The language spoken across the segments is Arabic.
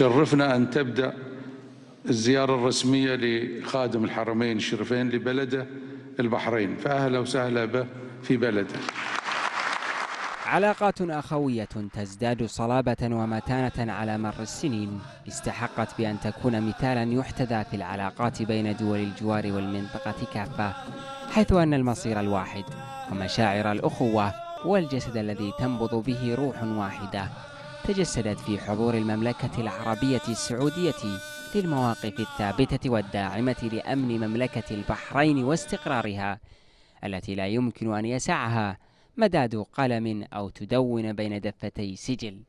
شرفنا أن تبدأ الزيارة الرسمية لخادم الحرمين الشريفين لبلده البحرين فأهلا وسهلا به في بلده علاقات أخوية تزداد صلابة ومتانة على مر السنين استحقت بأن تكون مثالا يحتذى في العلاقات بين دول الجوار والمنطقة كافة حيث أن المصير الواحد ومشاعر الأخوة والجسد الذي تنبض به روح واحدة تجسدت في حضور المملكة العربية السعودية للمواقف الثابتة والداعمة لأمن مملكة البحرين واستقرارها التي لا يمكن أن يسعها مداد قلم أو تدون بين دفتي سجل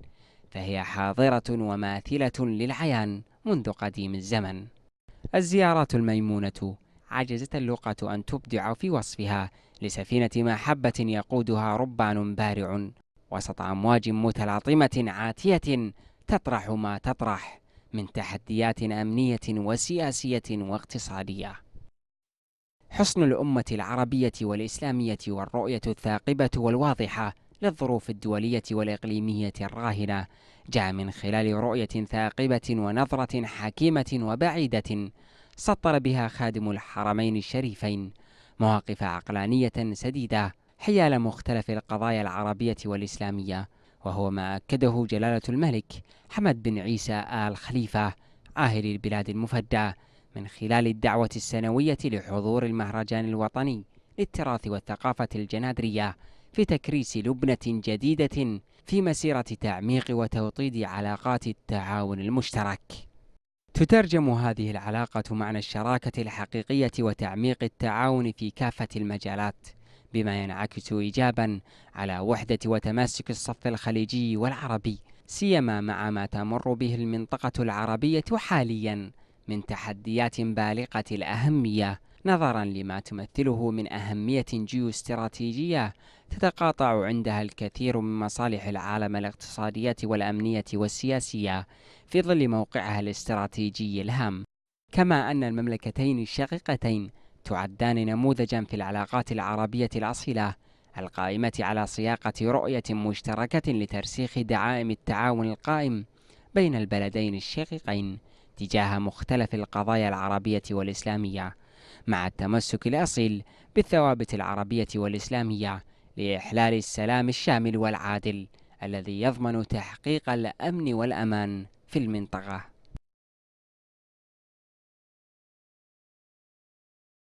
فهي حاضرة وماثلة للعيان منذ قديم الزمن الزيارات الميمونة عجزت اللغة أن تبدع في وصفها لسفينة محبة يقودها ربان بارع وسط امواج متلاطمه عاتيه تطرح ما تطرح من تحديات امنيه وسياسيه واقتصاديه حصن الامه العربيه والاسلاميه والرؤيه الثاقبه والواضحه للظروف الدوليه والاقليميه الراهنه جاء من خلال رؤيه ثاقبه ونظره حكيمه وبعيده سطر بها خادم الحرمين الشريفين مواقف عقلانيه سديده حيال مختلف القضايا العربية والإسلامية وهو ما أكده جلالة الملك حمد بن عيسى آل خليفة عاهل البلاد المفدى من خلال الدعوة السنوية لحضور المهرجان الوطني للتراث والثقافة الجنادرية في تكريس لبنة جديدة في مسيرة تعميق وتوطيد علاقات التعاون المشترك. تترجم هذه العلاقة معنى الشراكة الحقيقية وتعميق التعاون في كافة المجالات بما ينعكس إيجابا على وحدة وتماسك الصف الخليجي والعربي سيما مع ما تمر به المنطقة العربية حاليا من تحديات بالغة الأهمية نظرا لما تمثله من أهمية جيوستراتيجية تتقاطع عندها الكثير من مصالح العالم الاقتصادية والأمنية والسياسية في ظل موقعها الاستراتيجي الهام كما أن المملكتين الشقيقتين تعدان نموذجا في العلاقات العربية الأصيلة القائمة على صياغة رؤية مشتركة لترسيخ دعائم التعاون القائم بين البلدين الشقيقين تجاه مختلف القضايا العربية والإسلامية مع التمسك الأصيل بالثوابت العربية والإسلامية لإحلال السلام الشامل والعادل الذي يضمن تحقيق الأمن والأمان في المنطقة